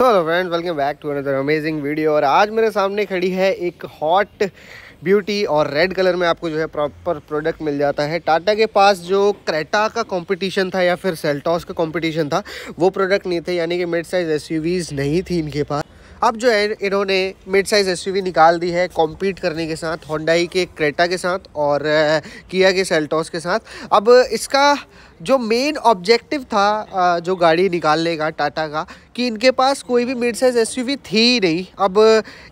hello friends welcome back to another amazing video और आज मेरे सामने खड़ी है एक हॉट ब्यूटी और रेड कलर में आपको जो है प्रॉपर प्रोडक्ट मिल जाता है टाटा के पास जो क्रेटा का कंपटीशन था या फिर सेल्टॉस का कंपटीशन था वो प्रोडक्ट नहीं थे यानी कि मिड साइज़ एसयूवीज़ नहीं थी इनके पास अब जो है इन्होंने मिड साइज़ एसयूवी निकाल दी है कॉम्पीट करने के साथ होंडाई के क्रेटा के साथ और किया uh, के सेल्टॉस के साथ अब इसका जो मेन ऑब्जेक्टिव था जो गाड़ी निकालने का टाटा का कि इनके पास कोई भी मिड साइज़ एस थी ही नहीं अब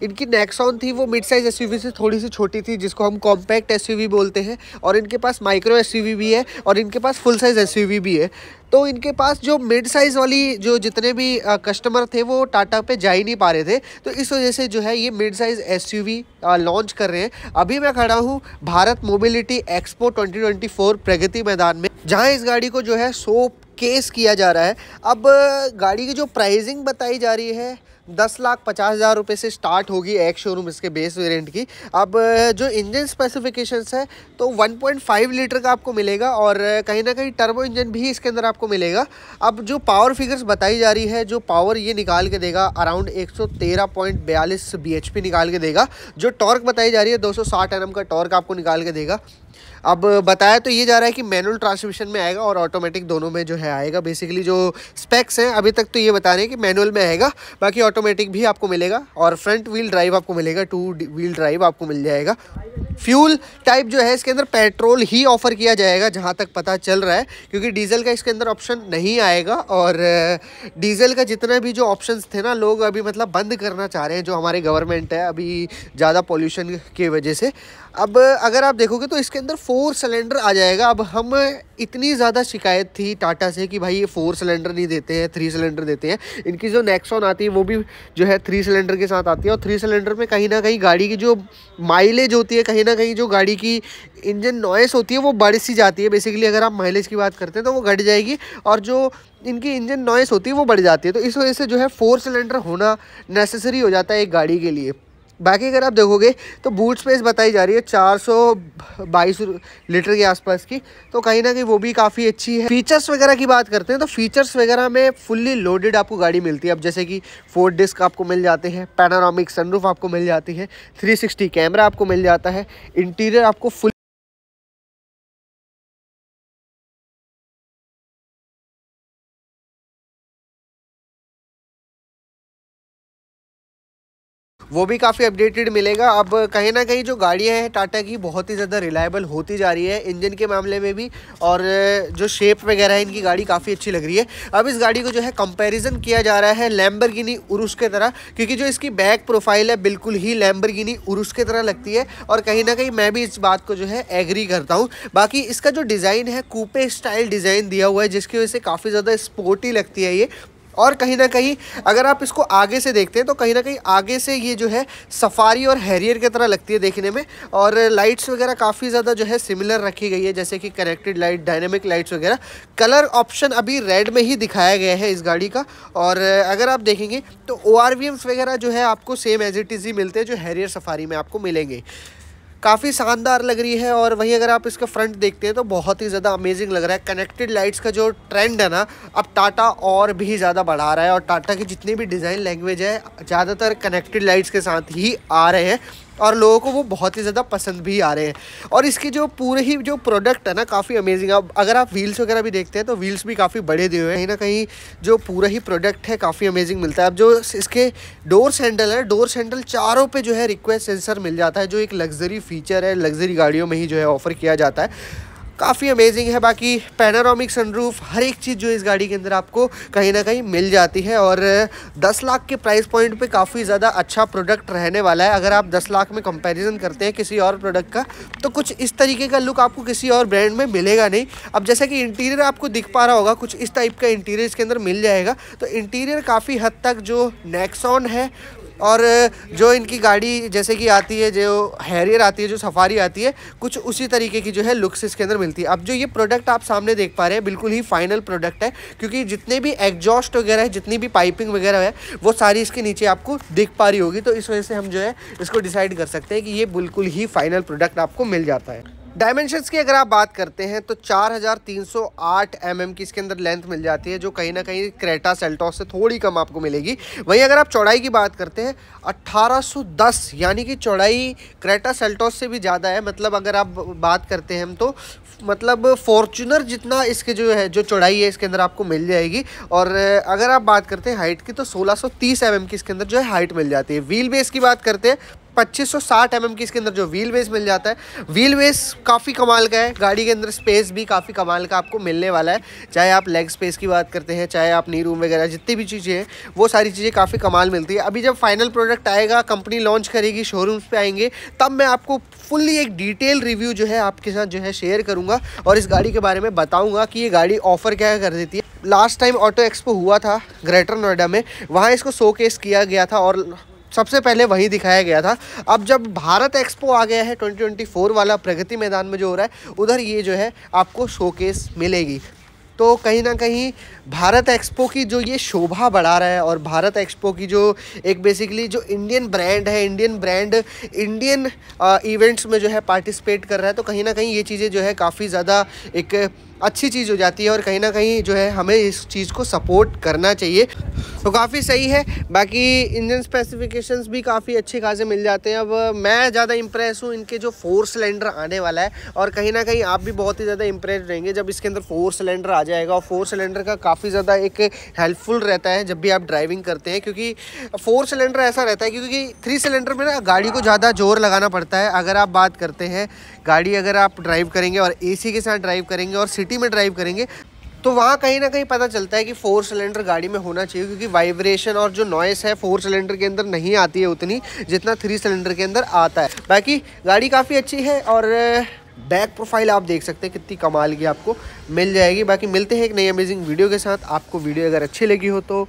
इनकी नेक्सॉन थी वो मिड साइज़ एस से थोड़ी सी छोटी थी जिसको हम कॉम्पैक्ट एस बोलते हैं और इनके पास माइक्रो एस भी है और इनके पास फुल साइज़ एस भी है तो इनके पास जो मिड साइज़ वाली जो जितने भी कस्टमर थे वो टाटा पे जा ही नहीं पा रहे थे तो इस वजह से जो है ये मिड साइज़ एस लॉन्च कर रहे हैं अभी मैं खड़ा हूँ भारत मोबिलिटी एक्सपो 2024 प्रगति मैदान में जहाँ इस गाड़ी को जो है सो केस किया जा रहा है अब गाड़ी की जो प्राइसिंग बताई जा रही है दस लाख पचास हज़ार रुपये से स्टार्ट होगी एक शोरूम इसके बेस वेरिएंट की अब जो इंजन स्पेसिफिकेशंस है तो 1.5 लीटर का आपको मिलेगा और कहीं ना कहीं टर्बो इंजन भी इसके अंदर आपको मिलेगा अब जो पावर फिगर्स बताई जा रही है जो पावर ये निकाल के देगा अराउंड 113.42 बीएचपी निकाल के देगा जो टॉर्क बताई जा रही है दो सौ का टॉर्क आपको निकाल के देगा अब बताया तो ये जा रहा है कि मैनुअल ट्रांसमिशन में आएगा और ऑटोमेटिक दोनों में जो है आएगा बेसिकली जो स्पेक्स हैं अभी तक तो ये बता रहे हैं कि मैनुअल में आएगा बाकी ऑटोमेटिक भी आपको मिलेगा और फ्रंट व्हील ड्राइव आपको मिलेगा टू व्हील ड्राइव आपको मिल जाएगा फ्यूल टाइप जो है इसके अंदर पेट्रोल ही ऑफ़र किया जाएगा जहाँ तक पता चल रहा है क्योंकि डीजल का इसके अंदर ऑप्शन नहीं आएगा और डीजल का जितना भी जो ऑप्शंस थे ना लोग अभी मतलब बंद करना चाह रहे हैं जो हमारे गवर्नमेंट है अभी ज़्यादा पॉल्यूशन की वजह से अब अगर आप देखोगे तो इसके अंदर फोर सिलेंडर आ जाएगा अब हम इतनी ज़्यादा शिकायत थी टाटा से कि भाई ये फोर सिलेंडर नहीं देते हैं थ्री सिलेंडर देते हैं इनकी जो नेक्सॉन आती है वो भी जो है थ्री सिलेंडर के साथ आती है और थ्री सिलेंडर में कहीं ना कहीं गाड़ी की जो माइलेज होती है कहीं ना कहीं जो गाड़ी की इंजन नॉइस होती है वो बढ़ सी जाती है बेसिकली अगर आप माइलेज की बात करते हैं तो वो घट जाएगी और जो इनकी इंजन नॉइस होती है वो बढ़ जाती है तो इस वजह से जो है फोर सिलेंडर होना नेसेसरी हो जाता है एक गाड़ी के लिए बाकी अगर आप देखोगे तो बूट स्पेस बताई जा रही है बाईस लीटर के आसपास की तो कहीं ना कहीं वो भी काफ़ी अच्छी है फीचर्स वगैरह की बात करते हैं तो फीचर्स वगैरह में फुल्ली लोडेड आपको गाड़ी मिलती है अब जैसे कि फोर डिस्क आपको मिल जाते हैं पैनारामिक सनरूफ आपको मिल जाती है 360 कैमरा आपको मिल जाता है इंटीरियर आपको फुल वो भी काफ़ी अपडेटेड मिलेगा अब कहीं ना कहीं जो गाड़ियाँ हैं टाटा की बहुत ही ज़्यादा रिलायबल होती जा रही है इंजन के मामले में भी और जो शेप वगैरह है इनकी गाड़ी काफ़ी अच्छी लग रही है अब इस गाड़ी को जो है कंपेरिजन किया जा रहा है लैम्बर गिनी के तरह क्योंकि जो इसकी बैक प्रोफाइल है बिल्कुल ही लैम्बर गिनी के तरह लगती है और कहीं ना कहीं मैं भी इस बात को जो है एग्री करता हूँ बाकी इसका जो डिज़ाइन है कूपे स्टाइल डिज़ाइन दिया हुआ है जिसकी वजह से काफ़ी ज़्यादा स्पोर्टी लगती है ये और कहीं ना कहीं अगर आप इसको आगे से देखते हैं तो कहीं ना कहीं आगे से ये जो है सफारी और हैरियर की तरह लगती है देखने में और लाइट्स वगैरह काफ़ी ज़्यादा जो है सिमिलर रखी गई है जैसे कि कनेक्टेड लाइट डायनेमिक लाइट्स वगैरह कलर ऑप्शन अभी रेड में ही दिखाया गया है इस गाड़ी का और अगर आप देखेंगे तो ओ वगैरह जो है आपको सेम एज इट इज़ ही मिलते हैं जो हैरियर सफारी में आपको मिलेंगे काफ़ी शानदार लग रही है और वहीं अगर आप इसका फ्रंट देखते हैं तो बहुत ही ज़्यादा अमेजिंग लग रहा है कनेक्टेड लाइट्स का जो ट्रेंड है ना अब टाटा और भी ज़्यादा बढ़ा रहा है और टाटा की जितनी भी डिज़ाइन लैंग्वेज है ज़्यादातर कनेक्टेड लाइट्स के साथ ही आ रहे हैं और लोगों को वो बहुत ही ज़्यादा पसंद भी आ रहे हैं और इसके जो पूरे ही जो प्रोडक्ट है ना काफ़ी अमेजिंग है अगर आप व्हील्स वगैरह भी देखते हैं तो व्हील्स भी काफ़ी बड़े दिए हुए हैं कहीं ना कहीं जो पूरा ही प्रोडक्ट है काफ़ी अमेजिंग मिलता है अब जो इसके डोर सैंडल है डोर सैंडल चारों पर जो है रिक्वेस्ट सेंसर मिल जाता है जो एक लग्जरी फीचर है लग्जरी गाड़ियों में ही जो है ऑफ़र किया जाता है काफ़ी अमेजिंग है बाकी पैनारोमिक सनरूफ हर एक चीज़ जो इस गाड़ी के अंदर आपको कहीं ना कहीं मिल जाती है और 10 लाख के प्राइस पॉइंट पे काफ़ी ज़्यादा अच्छा प्रोडक्ट रहने वाला है अगर आप 10 लाख में कंपैरिजन करते हैं किसी और प्रोडक्ट का तो कुछ इस तरीके का लुक आपको किसी और ब्रांड में मिलेगा नहीं अब जैसा कि इंटीरियर आपको दिख पा रहा होगा कुछ इस टाइप का इंटीरियर इसके अंदर मिल जाएगा तो इंटीरियर काफ़ी हद तक जो नैक्सॉन है और जो इनकी गाड़ी जैसे कि आती है जो हैरियर आती है जो सफारी आती है कुछ उसी तरीके की जो है लुक्स इसके अंदर मिलती है अब जो ये प्रोडक्ट आप सामने देख पा रहे हैं बिल्कुल ही फाइनल प्रोडक्ट है क्योंकि जितने भी एग्जॉस्ट वगैरह है जितनी भी पाइपिंग वगैरह है वो सारी इसके नीचे आपको दिख पा रही होगी तो इस वजह से हम जो है इसको डिसाइड कर सकते हैं कि ये बिल्कुल ही फाइनल प्रोडक्ट आपको मिल जाता है डायमेंशंस की अगर आप बात करते हैं तो 4308 mm की इसके अंदर लेंथ मिल जाती है जो कहीं ना कहीं क्रेटा सेल्टॉस से थोड़ी कम आपको मिलेगी वहीं अगर आप चौड़ाई की बात करते हैं 1810 यानी कि चौड़ाई क्रेटा सेल्टॉस से भी ज़्यादा है मतलब अगर आप बात करते हैं हम तो मतलब फॉर्चुनर जितना इसके जो है जो चौड़ाई है इसके अंदर आपको मिल जाएगी और अगर आप बात करते हैं हाइट की तो सोलह सौ mm की इसके अंदर जो है हाइट मिल जाती है व्हील बेस की बात करते हैं पच्चीस सौ साठ एम एम की इसके अंदर जो व्हील बेस मिल जाता है व्हील बेस काफ़ी कमाल का है गाड़ी के अंदर स्पेस भी काफ़ी कमाल का आपको मिलने वाला है चाहे आप लेग स्पेस की बात करते हैं चाहे आप नी रूम वगैरह जितनी भी चीज़ें हैं वो सारी चीज़ें काफ़ी कमाल मिलती है अभी जब फाइनल प्रोडक्ट आएगा कंपनी लॉन्च करेगी शोरूम्स पर आएंगे तब मैं आपको फुल्ली एक डिटेल रिव्यू जो है आपके साथ जो है शेयर करूँगा और इस गाड़ी के बारे में बताऊँगा कि ये गाड़ी ऑफ़र क्या कर देती है लास्ट टाइम ऑटो एक्सपो हुआ था ग्रेटर नोएडा में वहाँ इसको शो केस किया गया था और सबसे पहले वही दिखाया गया था अब जब भारत एक्सपो आ गया है 2024 वाला प्रगति मैदान में जो हो रहा है उधर ये जो है आपको शोकेस मिलेगी तो कहीं ना कहीं भारत एक्सपो की जो ये शोभा बढ़ा रहा है और भारत एक्सपो की जो एक बेसिकली जो इंडियन ब्रांड है इंडियन ब्रांड इंडियन इवेंट्स में जो है पार्टिसिपेट कर रहा है तो कहीं ना कहीं ये चीज़ें जो है काफ़ी ज़्यादा एक अच्छी चीज़ हो जाती है और कहीं ना कहीं जो है हमें इस चीज़ को सपोर्ट करना चाहिए तो काफ़ी सही है बाकी इंजन स्पेसिफिकेशंस भी काफ़ी अच्छे खासे मिल जाते हैं अब मैं ज़्यादा इंप्रेस हूँ इनके जो फोर सिलेंडर आने वाला है और कहीं ना कहीं आप भी बहुत ही ज़्यादा इंप्रेस रहेंगे जब इसके अंदर फोर सिलेंडर आ जाएगा और फोर सिलेंडर का काफ़ी ज़्यादा एक हेल्पफुल रहता है जब भी आप ड्राइविंग करते हैं क्योंकि फोर सिलेंडर ऐसा रहता है क्योंकि थ्री सिलेंडर में ना गाड़ी को ज़्यादा जोर लगाना पड़ता है अगर आप बात करते हैं गाड़ी अगर आप ड्राइव करेंगे और ए के साथ ड्राइव करेंगे और सिटी में ड्राइव करेंगे तो वहाँ कहीं ना कहीं पता चलता है कि फोर सिलेंडर गाड़ी में होना चाहिए क्योंकि वाइब्रेशन और जो नॉइस है फोर सिलेंडर के अंदर नहीं आती है उतनी जितना थ्री सिलेंडर के अंदर आता है बाकी गाड़ी काफ़ी अच्छी है और बैक प्रोफाइल आप देख सकते हैं कितनी कमाल की आपको मिल जाएगी बाकी मिलते हैं एक नई अमेजिंग वीडियो के साथ आपको वीडियो अगर अच्छी लगी हो तो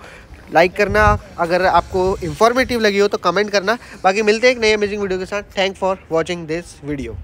लाइक करना अगर आपको इंफॉर्मेटिव लगी हो तो कमेंट करना बाकी मिलते हैं एक नई अमेजिंग वीडियो के साथ thank for watching this video